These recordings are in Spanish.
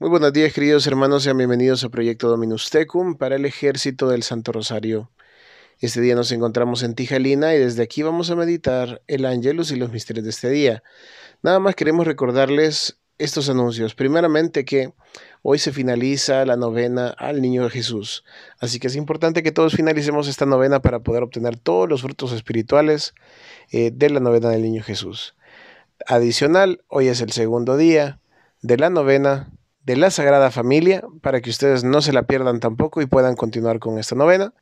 Muy buenos días, queridos hermanos, sean bienvenidos a Proyecto Dominus Tecum para el Ejército del Santo Rosario. Este día nos encontramos en Tijalina y desde aquí vamos a meditar el Ángelus y los misterios de este día. Nada más queremos recordarles estos anuncios. Primeramente que hoy se finaliza la novena al Niño Jesús, así que es importante que todos finalicemos esta novena para poder obtener todos los frutos espirituales eh, de la novena del Niño Jesús. Adicional, hoy es el segundo día de la novena de la Sagrada Familia para que ustedes no se la pierdan tampoco y puedan continuar con esta novena.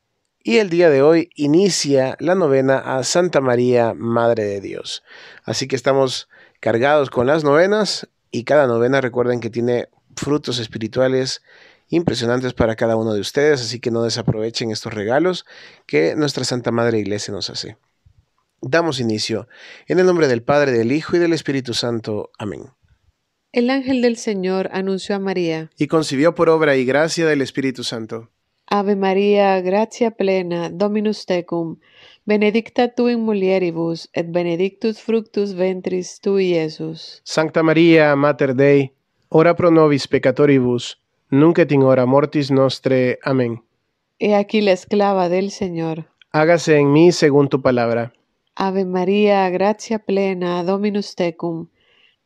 Y el día de hoy inicia la novena a Santa María, Madre de Dios. Así que estamos cargados con las novenas y cada novena recuerden que tiene frutos espirituales impresionantes para cada uno de ustedes, así que no desaprovechen estos regalos que nuestra Santa Madre Iglesia nos hace. Damos inicio. En el nombre del Padre, del Hijo y del Espíritu Santo. Amén. El ángel del Señor anunció a María. Y concibió por obra y gracia del Espíritu Santo. Ave María, gracia plena, Dominus tecum, benedicta tu in mulieribus, et benedictus fructus ventris tui, Iesus. Santa María, Mater Dei, ora pro nobis peccatoribus, nunc et in hora mortis nostre. Amén. He aquí la esclava del Señor. Hágase en mí según tu palabra. Ave María, gracia plena, Dominus tecum,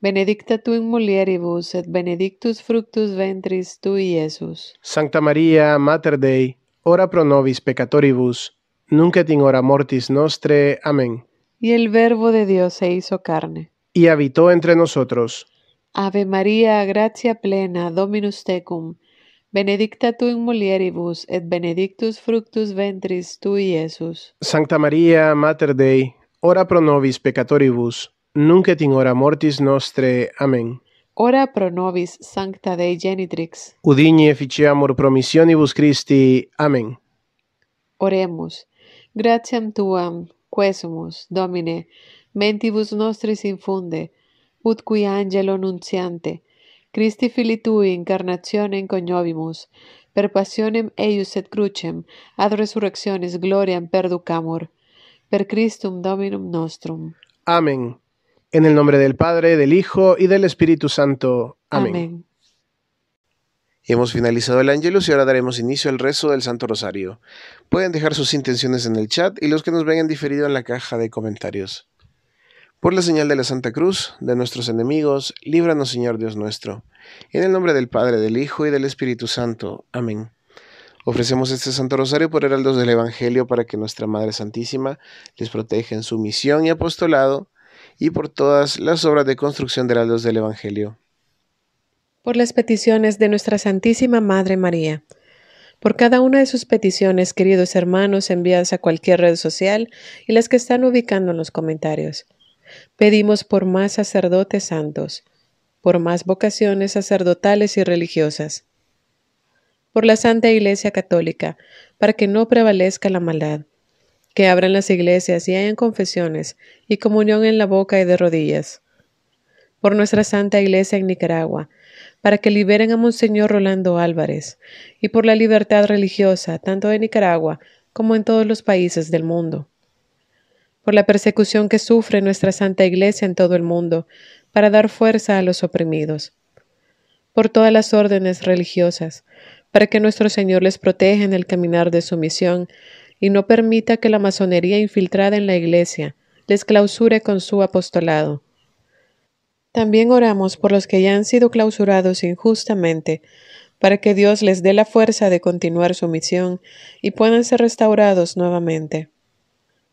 Benedicta tu in mulieribus, et benedictus fructus ventris tui, Iesus. Sancta Maria, Mater Dei, ora pro nobis peccatoribus, nunc et in hora mortis nostre. Amén. Y el Verbo de Dios se hizo carne. Y habitó entre nosotros. Ave María, Gracia plena, Dominus tecum, benedicta tu in mulieribus, et benedictus fructus ventris tui, Iesus. Sancta Maria, Mater Dei, ora pro nobis peccatoribus, nunc et in hora mortis nostre. Amen. Ora pro nobis sancta Dei genitrix. Udigni et ficiamur promissionibus Christi. Amen. Oremus. Gratiam tuam, quesumus, Domine, mentibus nostris infunde, ut cui angelo nunciante, Christi fili tui incarnationem cognovimus, per passionem eius et crucem, ad resurrectionis gloriam perducamur, per Christum Dominum nostrum. Amen. En el nombre del Padre, del Hijo y del Espíritu Santo. Amén. hemos finalizado el Angelus y ahora daremos inicio al rezo del Santo Rosario. Pueden dejar sus intenciones en el chat y los que nos vengan diferido en la caja de comentarios. Por la señal de la Santa Cruz, de nuestros enemigos, líbranos Señor Dios nuestro. En el nombre del Padre, del Hijo y del Espíritu Santo. Amén. Ofrecemos este Santo Rosario por heraldos del Evangelio para que nuestra Madre Santísima les proteja en su misión y apostolado y por todas las obras de construcción de la dos del Evangelio. Por las peticiones de nuestra Santísima Madre María. Por cada una de sus peticiones, queridos hermanos, enviadas a cualquier red social y las que están ubicando en los comentarios. Pedimos por más sacerdotes santos, por más vocaciones sacerdotales y religiosas, por la Santa Iglesia Católica, para que no prevalezca la maldad, que abran las iglesias y hayan confesiones y comunión en la boca y de rodillas. Por nuestra Santa Iglesia en Nicaragua, para que liberen a Monseñor Rolando Álvarez, y por la libertad religiosa, tanto de Nicaragua como en todos los países del mundo. Por la persecución que sufre nuestra Santa Iglesia en todo el mundo, para dar fuerza a los oprimidos. Por todas las órdenes religiosas, para que nuestro Señor les proteja en el caminar de su misión, y no permita que la masonería infiltrada en la Iglesia les clausure con su apostolado. También oramos por los que ya han sido clausurados injustamente, para que Dios les dé la fuerza de continuar su misión y puedan ser restaurados nuevamente.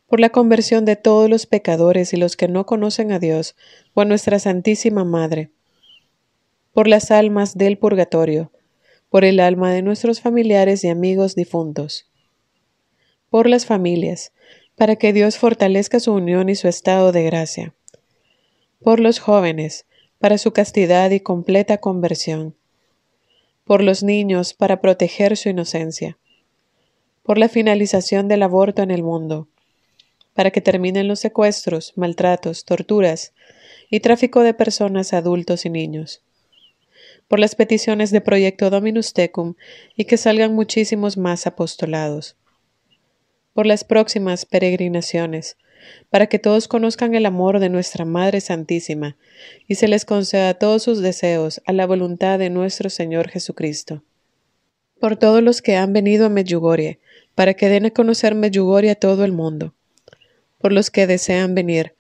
Por la conversión de todos los pecadores y los que no conocen a Dios, por nuestra Santísima Madre. Por las almas del purgatorio, por el alma de nuestros familiares y amigos difuntos por las familias, para que Dios fortalezca su unión y su estado de gracia. Por los jóvenes, para su castidad y completa conversión. Por los niños, para proteger su inocencia. Por la finalización del aborto en el mundo, para que terminen los secuestros, maltratos, torturas y tráfico de personas, adultos y niños por las peticiones de Proyecto Dominus Tecum y que salgan muchísimos más apostolados por las próximas peregrinaciones, para que todos conozcan el amor de nuestra Madre Santísima, y se les conceda todos sus deseos a la voluntad de nuestro Señor Jesucristo. Por todos los que han venido a Medjugorje, para que den a conocer Medjugorje a todo el mundo. Por los que desean venir,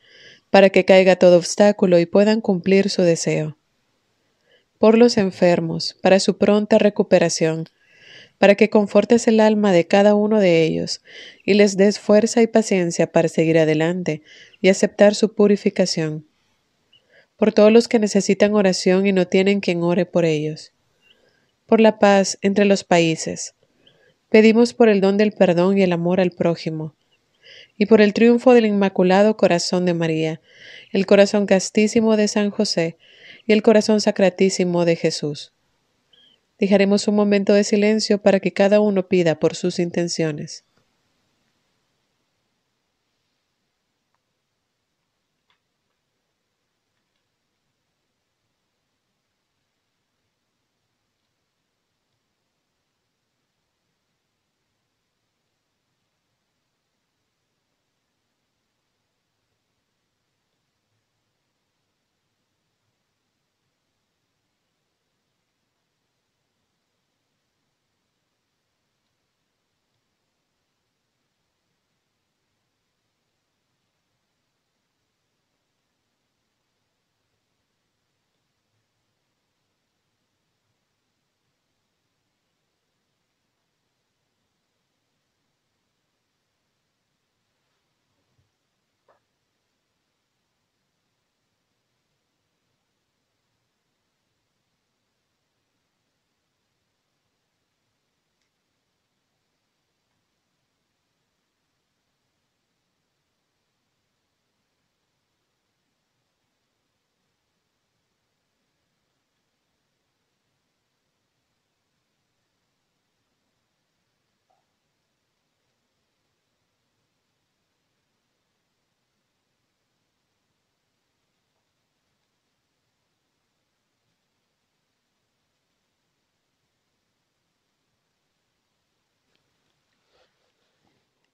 para que caiga todo obstáculo y puedan cumplir su deseo. Por los enfermos, para su pronta recuperación, para que confortes el alma de cada uno de ellos y les des fuerza y paciencia para seguir adelante y aceptar su purificación. Por todos los que necesitan oración y no tienen quien ore por ellos. Por la paz entre los países. Pedimos por el don del perdón y el amor al prójimo. Y por el triunfo del Inmaculado Corazón de María, el corazón castísimo de San José y el corazón sacratísimo de Jesús Dejaremos un momento de silencio para que cada uno pida por sus intenciones.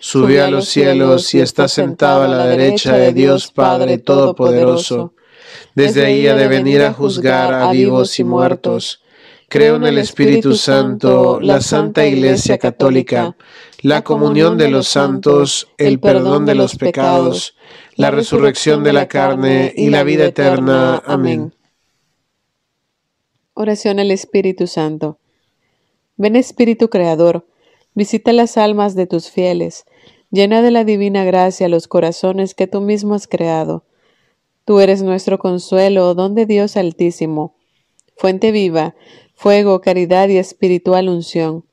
subió a los cielos y está sentado a la derecha de Dios Padre Todopoderoso. Desde ahí ha de venir a juzgar a vivos y muertos. Creo en el Espíritu Santo, la Santa Iglesia Católica, la comunión de los santos, el perdón de los pecados, la resurrección de la carne y la vida eterna. Amén. Oración al Espíritu Santo. Ven Espíritu Creador Visita las almas de tus fieles, llena de la divina gracia los corazones que tú mismo has creado. Tú eres nuestro consuelo, don de Dios altísimo, fuente viva, fuego, caridad y espiritual unción.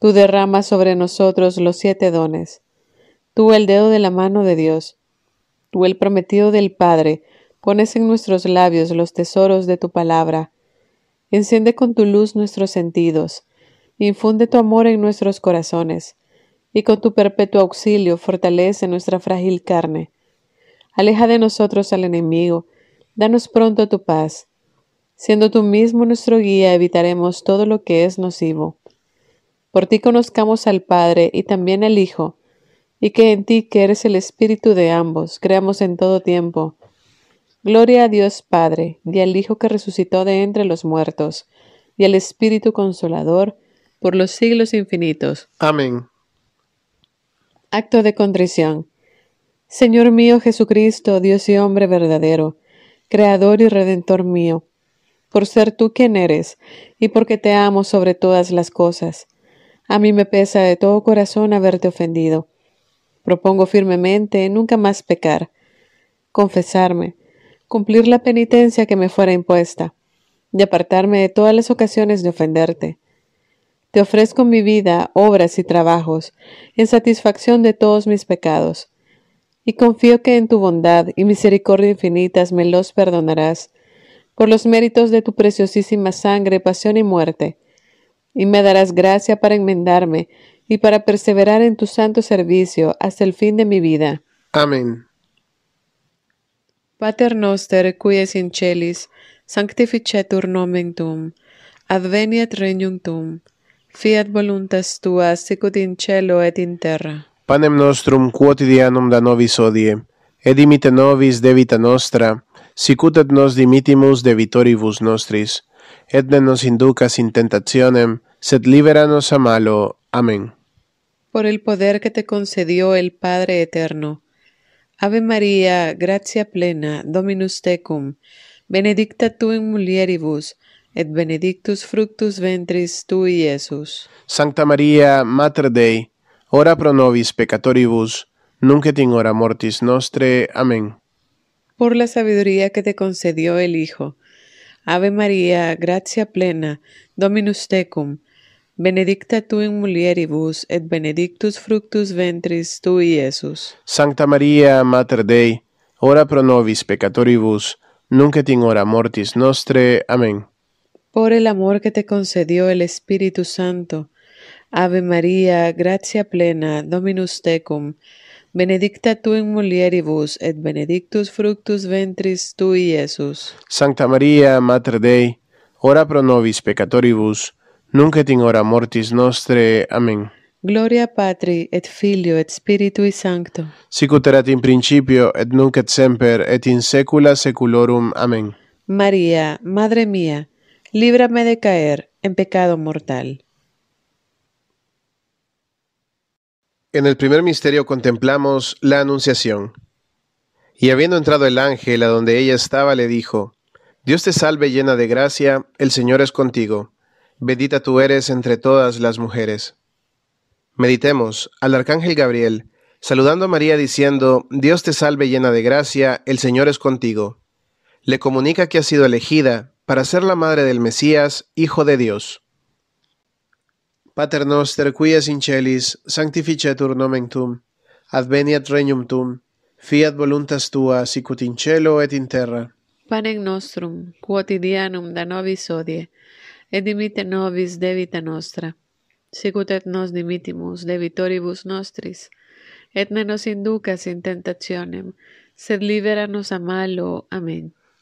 Tú derramas sobre nosotros los siete dones. Tú el dedo de la mano de Dios. Tú el prometido del Padre, pones en nuestros labios los tesoros de tu palabra. Enciende con tu luz nuestros sentidos Infunde tu amor en nuestros corazones, y con tu perpetuo auxilio fortalece nuestra frágil carne. Aleja de nosotros al enemigo, danos pronto tu paz. Siendo tú mismo nuestro guía, evitaremos todo lo que es nocivo. Por ti conozcamos al Padre y también al Hijo, y que en ti, que eres el Espíritu de ambos, creamos en todo tiempo. Gloria a Dios Padre, y al Hijo que resucitó de entre los muertos, y al Espíritu Consolador, por los siglos infinitos. Amén. Acto de contrición. Señor mío Jesucristo, Dios y hombre verdadero, Creador y Redentor mío, por ser tú quien eres, y porque te amo sobre todas las cosas. A mí me pesa de todo corazón haberte ofendido. Propongo firmemente nunca más pecar, confesarme, cumplir la penitencia que me fuera impuesta, y apartarme de todas las ocasiones de ofenderte. Te ofrezco mi vida, obras y trabajos, en satisfacción de todos mis pecados. Y confío que en tu bondad y misericordia infinitas me los perdonarás, por los méritos de tu preciosísima sangre, pasión y muerte. Y me darás gracia para enmendarme y para perseverar en tu santo servicio hasta el fin de mi vida. Amén. Pater noster, quies in celis, sanctificetur nomen adveniat regnum Fiat voluntas tua, sicut in et in terra. Panem nostrum quotidianum da nobis odie, et dimite nobis debita nostra, sicut et nos dimitimus debitoribus nostris, et ne nos inducas in tentationem, sed liberanos a malo. Amén. Por el poder que te concedió el Padre eterno. Ave María, gracia plena, Dominus tecum, benedicta tu in mulieribus, et benedictus fructus ventris y Iesus. Santa Maria, Mater Dei, ora pro nobis peccatoribus, nunc et hora mortis nostre. Amén. Por la sabiduría que te concedió el Hijo. Ave María, gracia plena, Dominus tecum, benedicta tu in mulieribus, et benedictus fructus ventris y Iesus. Santa Maria, Mater Dei, ora pro nobis peccatoribus, nunc et hora mortis nostre. Amén por el amor que te concedió el Espíritu Santo. Ave María, gracia plena, Dominus tecum, benedicta tu in mulieribus et benedictus fructus ventris tui, Jesús. Santa María, Madre Dei, ora pro nobis peccatoribus, nunc et in hora mortis nostre. Amén. Gloria Patri et Filio et Spiritui Sancto. Sicut erat in principio et nunc et semper et in saecula saeculorum. Amén. María, Madre mía, líbrame de caer en pecado mortal. En el primer misterio contemplamos la Anunciación. Y habiendo entrado el ángel a donde ella estaba, le dijo, Dios te salve llena de gracia, el Señor es contigo, bendita tú eres entre todas las mujeres. Meditemos al arcángel Gabriel, saludando a María diciendo, Dios te salve llena de gracia, el Señor es contigo. Le comunica que ha sido elegida, para ser la madre del Mesías, Hijo de Dios. Pater noster, es in celis, sanctificetur nomen tuum, adveniat regnum tuum, fiat voluntas tua, sicut in cielo et in terra. Panem nostrum, quotidianum da nobis odie, et dimite nobis debita nostra, sicut et nos dimitimus debitoribus nostris, et ne nos inducas in tentationem, sed nos a malo. Amén.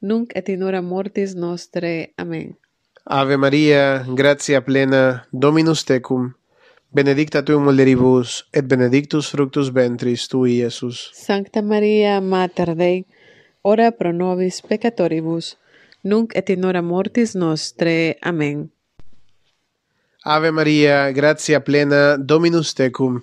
nunc et in hora mortis nostre. Amen. Ave Maria, gratia plena, Dominus tecum. Benedicta tu in mulieribus et benedictus fructus ventris tu Iesus. Sancta Maria, mater Dei, ora pro nobis peccatoribus, nunc et in hora mortis nostre. Amen. Ave Maria, gratia plena, Dominus tecum.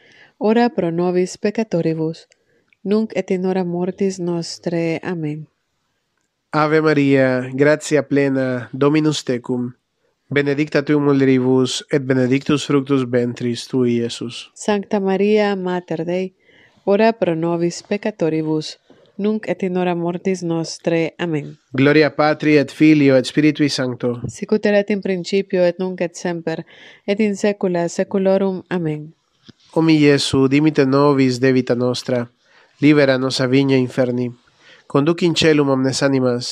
Ora pro nobis peccatoribus nunc et in hora mortis nostrae amen Ave Maria gratia plena dominus tecum benedicta tu in muleribus et benedictus fructus ventris tui Iesus Sancta Maria mater Dei ora pro nobis peccatoribus nunc et in hora mortis nostrae amen Gloria Patri et Filio et Spiritui Sancto sicut erat in principio et nunc et semper et in saecula saeculorum amen O Jesu dimite nobis debita nostra, libera nos a viña inferni, conducin in celum omnes animas,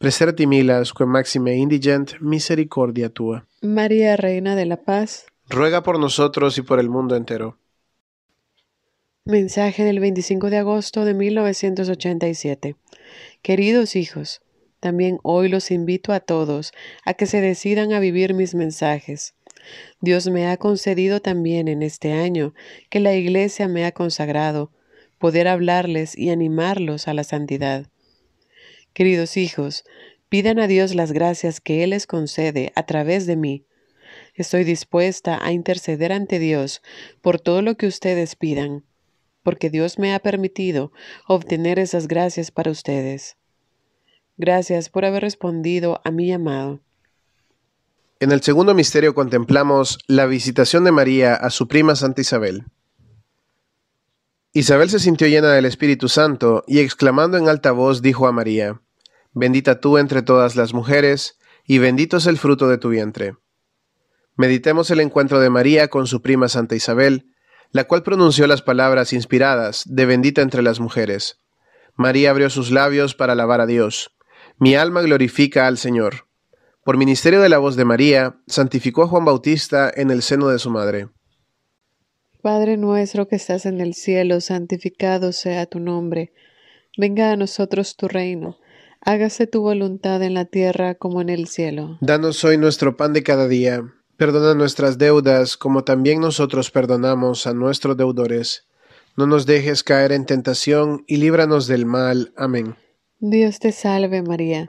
preserti milas, que maxime indigent, misericordia tua. María, Reina de la Paz, ruega por nosotros y por el mundo entero. Mensaje del 25 de agosto de 1987. Queridos hijos, también hoy los invito a todos a que se decidan a vivir mis mensajes Dios me ha concedido también en este año que la Iglesia me ha consagrado, poder hablarles y animarlos a la santidad. Queridos hijos, pidan a Dios las gracias que Él les concede a través de mí. Estoy dispuesta a interceder ante Dios por todo lo que ustedes pidan, porque Dios me ha permitido obtener esas gracias para ustedes. Gracias por haber respondido a mi llamado. En el segundo misterio contemplamos la visitación de María a su prima Santa Isabel. Isabel se sintió llena del Espíritu Santo y exclamando en alta voz dijo a María, Bendita tú entre todas las mujeres, y bendito es el fruto de tu vientre. Meditemos el encuentro de María con su prima Santa Isabel, la cual pronunció las palabras inspiradas de bendita entre las mujeres. María abrió sus labios para alabar a Dios. Mi alma glorifica al Señor por ministerio de la voz de María, santificó a Juan Bautista en el seno de su madre. Padre nuestro que estás en el cielo, santificado sea tu nombre. Venga a nosotros tu reino. Hágase tu voluntad en la tierra como en el cielo. Danos hoy nuestro pan de cada día. Perdona nuestras deudas como también nosotros perdonamos a nuestros deudores. No nos dejes caer en tentación y líbranos del mal. Amén. Dios te salve María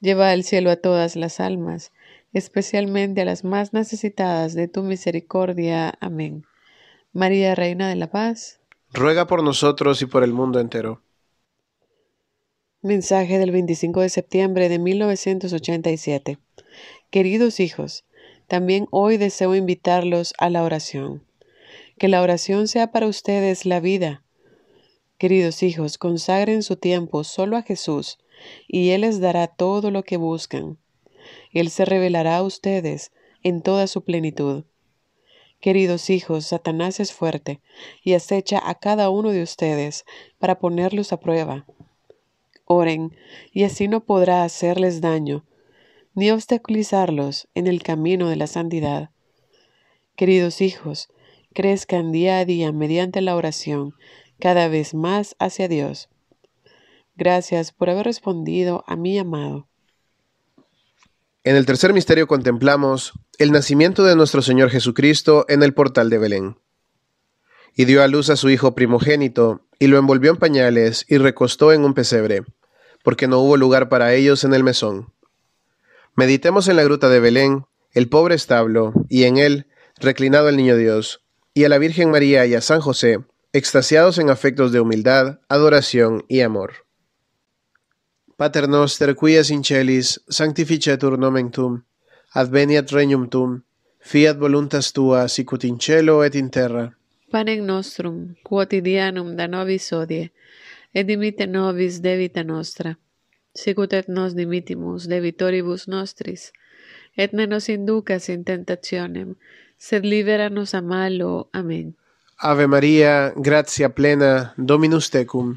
Lleva al cielo a todas las almas, especialmente a las más necesitadas de tu misericordia. Amén. María, Reina de la Paz, ruega por nosotros y por el mundo entero. Mensaje del 25 de septiembre de 1987. Queridos hijos, también hoy deseo invitarlos a la oración. Que la oración sea para ustedes la vida. Queridos hijos, consagren su tiempo solo a Jesús y Él les dará todo lo que buscan. Él se revelará a ustedes en toda su plenitud. Queridos hijos, Satanás es fuerte y acecha a cada uno de ustedes para ponerlos a prueba. Oren, y así no podrá hacerles daño, ni obstaculizarlos en el camino de la santidad. Queridos hijos, crezcan día a día mediante la oración, cada vez más hacia Dios. Gracias por haber respondido a mi llamado. En el tercer misterio contemplamos el nacimiento de nuestro Señor Jesucristo en el portal de Belén. Y dio a luz a su hijo primogénito, y lo envolvió en pañales y recostó en un pesebre, porque no hubo lugar para ellos en el mesón. Meditemos en la gruta de Belén, el pobre establo, y en él, reclinado el niño Dios, y a la Virgen María y a San José, extasiados en afectos de humildad, adoración y amor. Pater noster qui es in celis, sanctificetur nomen tuum. Adveniat regnum tuum. Fiat voluntas tua sicut in cielo et in terra. Panem nostrum quotidianum da nobis hodie et dimitte nobis debita nostra, sicut et nos dimittimus debitoribus nostris. Et ne nos inducas in tentationem, sed libera nos a malo. Amen. Ave Maria, gratia plena, Dominus tecum.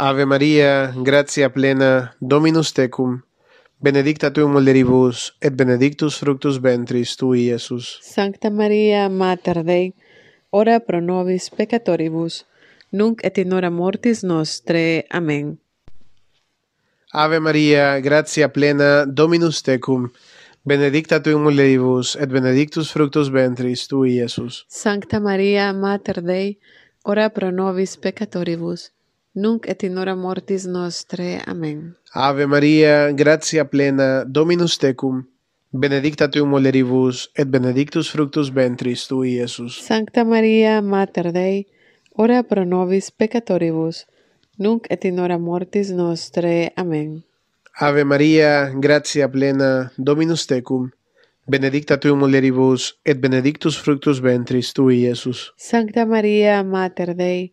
Ave Maria, gratia plena, Dominus tecum. Benedicta tu mulieribus et benedictus fructus ventris tui, Iesus. Sancta Maria, Mater Dei, ora pro nobis peccatoribus, nunc et in hora mortis nostrae. Amen. Ave Maria, gratia plena, Dominus tecum. Benedicta tu mulieribus et benedictus fructus ventris tui, Iesus. Sancta Maria, Mater Dei, ora pro nobis peccatoribus. nunc et in hora mortis nostre. Amen. Ave María, gracia plena, Dominus tecum, benedicta tu mulieribus, et benedictus fructus ventris tui, Iesus. Sancta María, Mater Dei, ora pro nobis peccatoribus, nunc et in hora mortis nostre. Amen. Ave María, gracia plena, Dominus tecum, benedicta tu mulieribus, et benedictus fructus ventris tui, Iesus. Sancta María, Mater Dei,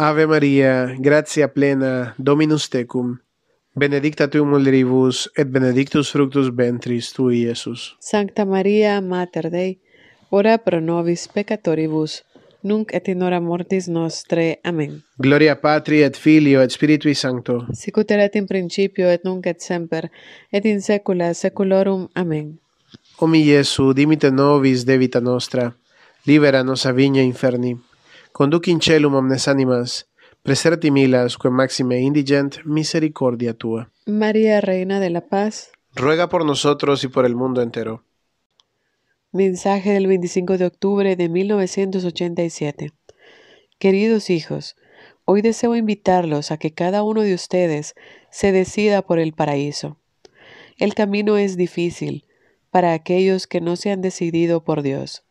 Ave Maria, gratia plena, Dominus tecum. Benedicta tu mulieribus et benedictus fructus ventris tui, Iesus. Sancta Maria, Mater Dei, ora pro nobis peccatoribus, nunc et in hora mortis nostre. Amen. Gloria Patri et Filio et Spiritui Sancto. Sicut erat in principio et nunc et semper et in saecula saeculorum. Amen. mi Iesu, dimite nobis debita nostra, libera nos a vigna inferni. Conducin celum omnes animas, preserti milas, que maxime indigent, misericordia tua. María, Reina de la Paz, ruega por nosotros y por el mundo entero. Mensaje del 25 de octubre de 1987. Queridos hijos, hoy deseo invitarlos a que cada uno de ustedes se decida por el paraíso. El camino es difícil para aquellos que no se han decidido por Dios.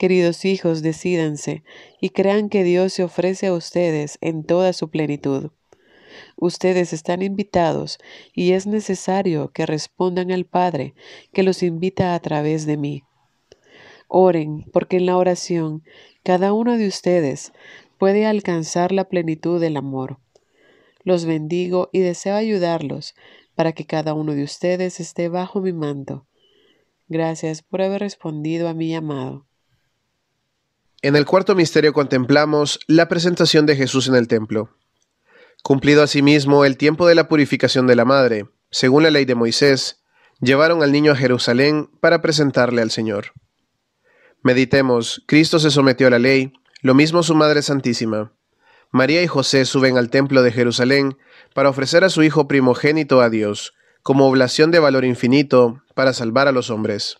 Queridos hijos, decídanse y crean que Dios se ofrece a ustedes en toda su plenitud. Ustedes están invitados y es necesario que respondan al Padre que los invita a través de mí. Oren, porque en la oración cada uno de ustedes puede alcanzar la plenitud del amor. Los bendigo y deseo ayudarlos para que cada uno de ustedes esté bajo mi manto. Gracias por haber respondido a mi llamado. En el cuarto misterio contemplamos la presentación de Jesús en el templo. Cumplido asimismo el tiempo de la purificación de la madre, según la ley de Moisés, llevaron al niño a Jerusalén para presentarle al Señor. Meditemos, Cristo se sometió a la ley, lo mismo su Madre Santísima. María y José suben al templo de Jerusalén para ofrecer a su Hijo primogénito a Dios, como oblación de valor infinito para salvar a los hombres.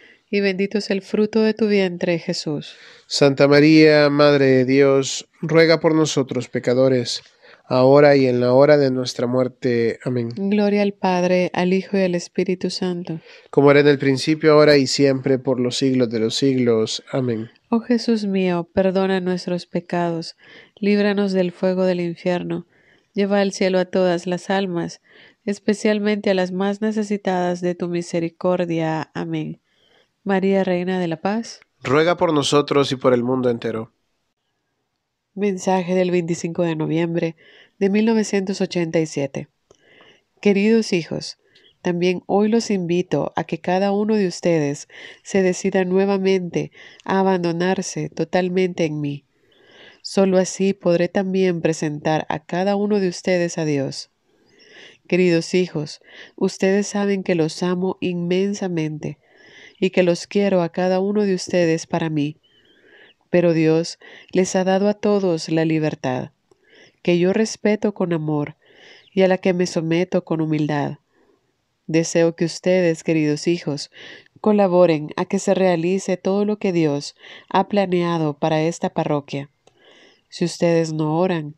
y bendito es el fruto de tu vientre, Jesús. Santa María, Madre de Dios, ruega por nosotros pecadores, ahora y en la hora de nuestra muerte. Amén. Gloria al Padre, al Hijo y al Espíritu Santo. Como era en el principio, ahora y siempre, por los siglos de los siglos. Amén. Oh Jesús mío, perdona nuestros pecados, líbranos del fuego del infierno, lleva al cielo a todas las almas, especialmente a las más necesitadas de tu misericordia. Amén. María Reina de la Paz, ruega por nosotros y por el mundo entero. Mensaje del 25 de noviembre de 1987. Queridos hijos, también hoy los invito a que cada uno de ustedes se decida nuevamente a abandonarse totalmente en mí. Solo así podré también presentar a cada uno de ustedes a Dios. Queridos hijos, ustedes saben que los amo inmensamente y que los quiero a cada uno de ustedes para mí. Pero Dios les ha dado a todos la libertad, que yo respeto con amor y a la que me someto con humildad. Deseo que ustedes, queridos hijos, colaboren a que se realice todo lo que Dios ha planeado para esta parroquia. Si ustedes no oran,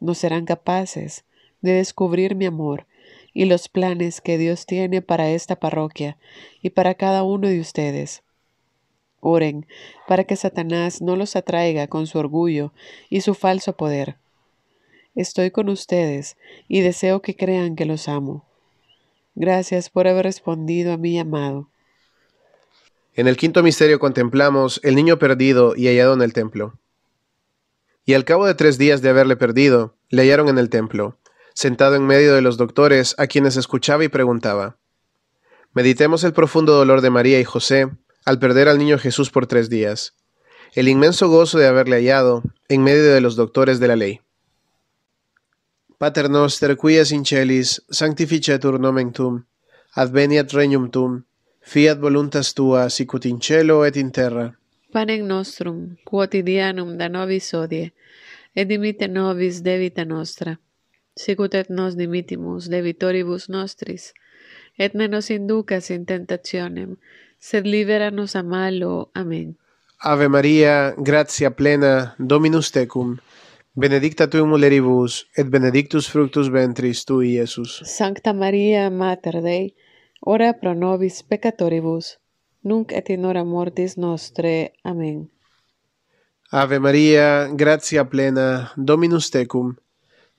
no serán capaces de descubrir mi amor y los planes que Dios tiene para esta parroquia y para cada uno de ustedes. Oren para que Satanás no los atraiga con su orgullo y su falso poder. Estoy con ustedes y deseo que crean que los amo. Gracias por haber respondido a mi llamado. En el quinto misterio contemplamos el niño perdido y hallado en el templo. Y al cabo de tres días de haberle perdido, le hallaron en el templo sentado en medio de los doctores a quienes escuchaba y preguntaba. Meditemos el profundo dolor de María y José al perder al niño Jesús por tres días, el inmenso gozo de haberle hallado en medio de los doctores de la ley. Pater noster, quies in sanctificetur nomen tum, adveniat regnum fiat voluntas tua, sicut in et in terra. Panem nostrum, quotidianum da nobis odie, et dimite nobis debita nostra, sicut et nos dimitimus vitoribus nostris, et ne nos inducas in tentationem, sed libera nos a malo. Amen. Ave Maria, gratia plena, Dominus tecum, benedicta tui mulieribus, et benedictus fructus ventris tui, Iesus. Sancta Maria, Mater Dei, ora pro nobis peccatoribus, nunc et in hora mortis nostre. Amen. Ave Maria, gratia plena, Dominus tecum, benedicta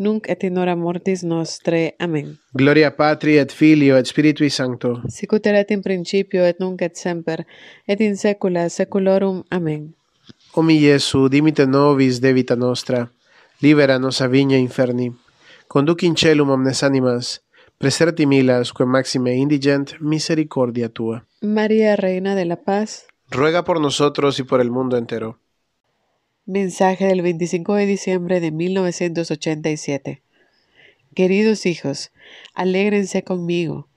nunc et in hora mortis nostre. Amén. Gloria Patri et Filio et Spiritui Sancto. Sicut in principio et nunc et semper et in saecula saeculorum. Amén. O mi Iesu, dimite nobis debita nostra, libera nos a vigna inferni. Conduc in celum omnes animas, preserti milas, que maxime indigent, misericordia tua. María, Reina de la Paz, ruega por nosotros y por el mundo entero. Mensaje del 25 de diciembre de 1987. Queridos hijos, alégrense conmigo.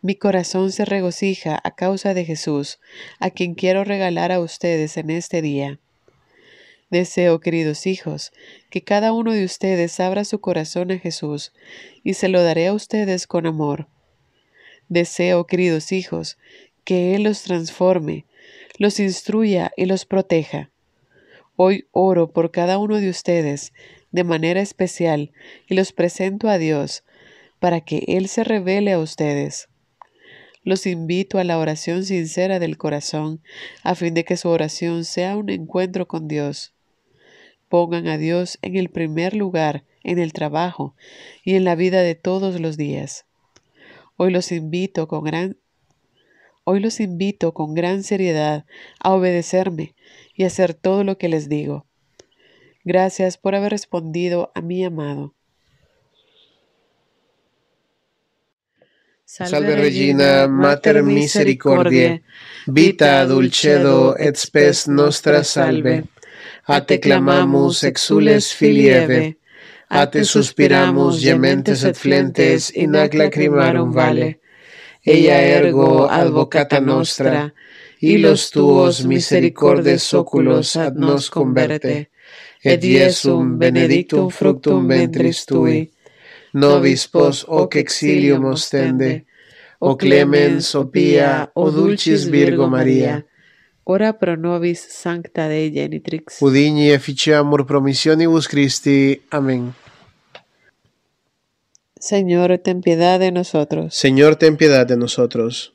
Mi corazón se regocija a causa de Jesús, a quien quiero regalar a ustedes en este día. Deseo, queridos hijos, que cada uno de ustedes abra su corazón a Jesús, y se lo daré a ustedes con amor. Deseo, queridos hijos, que Él los transforme, los instruya y los proteja. Hoy oro por cada uno de ustedes de manera especial y los presento a Dios para que Él se revele a ustedes. Los invito a la oración sincera del corazón, a fin de que su oración sea un encuentro con Dios. Pongan a Dios en el primer lugar, en el trabajo y en la vida de todos los días. Hoy los invito con gran, hoy los invito con gran seriedad a obedecerme y hacer todo lo que les digo. Gracias por haber respondido a mi amado. Salve, Regina, Mater Misericordiae, vita dulcedo et spes nostra salve. A te clamamos exules filieve, a te suspiramos gementes et flentes in lacrimarum vale. Ella ergo advocata nostra, y los tuos misericordes oculos ad nos converte, et Iesum benedictum fructum ventris tui, nobis pos hoc exilium ostende, o clemens, o o dulcis Virgo Maria, ora pro nobis sancta Dei genitrix. Udini efficiamur promissionibus Christi. Amén. Señor, ten piedad de nosotros. Señor, ten piedad de nosotros.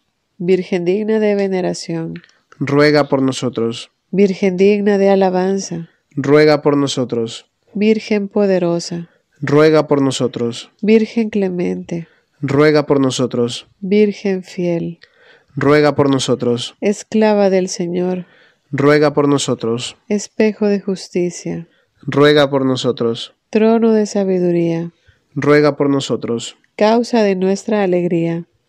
Virgen digna de veneración, ruega por nosotros. Virgen digna de alabanza, ruega por nosotros. Virgen poderosa, ruega por nosotros. Virgen clemente, ruega por nosotros. Virgen fiel, ruega por nosotros. Esclava del Señor, ruega por nosotros. Espejo de justicia, ruega por nosotros. Trono de sabiduría, ruega por nosotros. Causa de nuestra alegría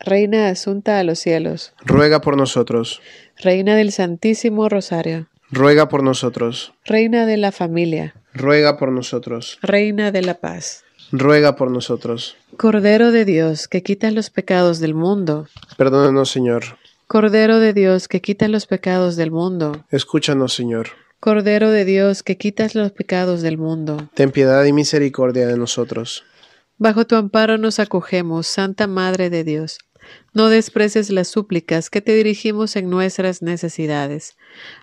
Reina asunta a los cielos, ruega por nosotros. Reina del Santísimo Rosario, ruega por nosotros. Reina de la familia, ruega por nosotros. Reina de la paz, ruega por nosotros. Cordero de Dios, que quitas los pecados del mundo, perdónanos, Señor. Cordero de Dios, que quitas los pecados del mundo, escúchanos, Señor. Cordero de Dios, que quitas los pecados del mundo, ten piedad y misericordia de nosotros. Bajo tu amparo nos acogemos, Santa Madre de Dios. No despreces las súplicas que te dirigimos en nuestras necesidades.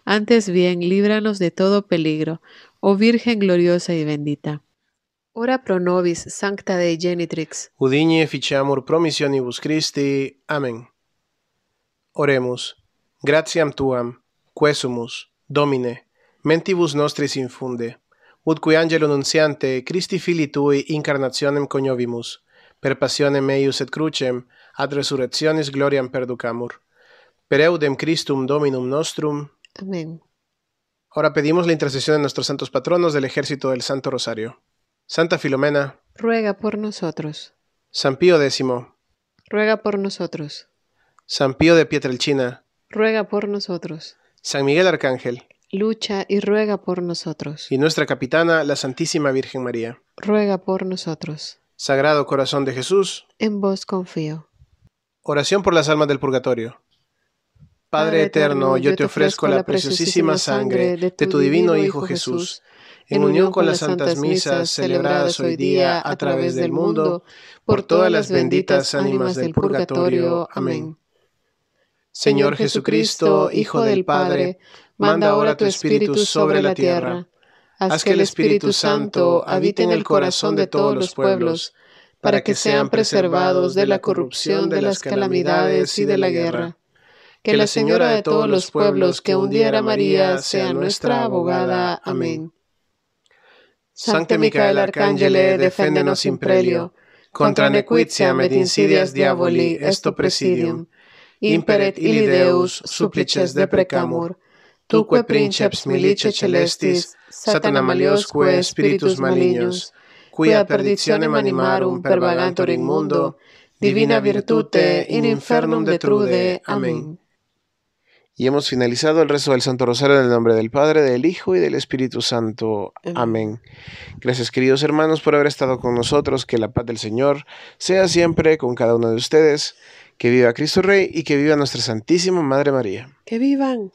Antes bien, líbranos de todo peligro, oh Virgen gloriosa y bendita. Ora pro nobis, sancta Dei genitrix. Udiñe fichamur promissionibus Christi. Amén. Oremos. Gratiam tuam, quesumus, Domine, mentibus nostris infunde. Ut cui angelo nunciante Christi fili tui incarnationem coniovimus, per passionem eius et crucem ad resurrectionis gloriam perducamur. Pereudem Christum Dominum nostrum. Amén. Ahora pedimos la intercesión de nuestros santos patronos del ejército del Santo Rosario. Santa Filomena, ruega por nosotros. San Pío X, ruega por nosotros. San Pío de Pietrelchina, ruega por nosotros. San Miguel Arcángel, lucha y ruega por nosotros. Y nuestra capitana, la Santísima Virgen María, ruega por nosotros. Sagrado Corazón de Jesús, en vos confío. Oración por las almas del purgatorio. Padre eterno, yo te ofrezco la preciosísima sangre de tu divino Hijo Jesús, en unión con las santas misas celebradas hoy día a través del mundo, por todas las benditas ánimas del purgatorio. Amén. Señor Jesucristo, Hijo del Padre, manda ahora tu Espíritu sobre la tierra. Haz que el Espíritu Santo habite en el corazón de todos los pueblos para que sean preservados de la corrupción de las calamidades y de la guerra. Que la Señora de todos los pueblos que un día era María sea nuestra abogada. Amén. Sancte Micael Arcángel, deféndenos imprelio, contra nequitiam et insidias diaboli esto presidium, imperet illi Deus de precamur, tuque princeps milice celestis, satanamaliosque spiritus malignos, animarum mundo, divina virtute in infernum detrude. Amén. Y hemos finalizado el rezo del Santo Rosario en el nombre del Padre, del Hijo y del Espíritu Santo. Amén. Gracias queridos hermanos por haber estado con nosotros. Que la paz del Señor sea siempre con cada uno de ustedes. Que viva Cristo Rey y que viva nuestra Santísima Madre María. Que vivan.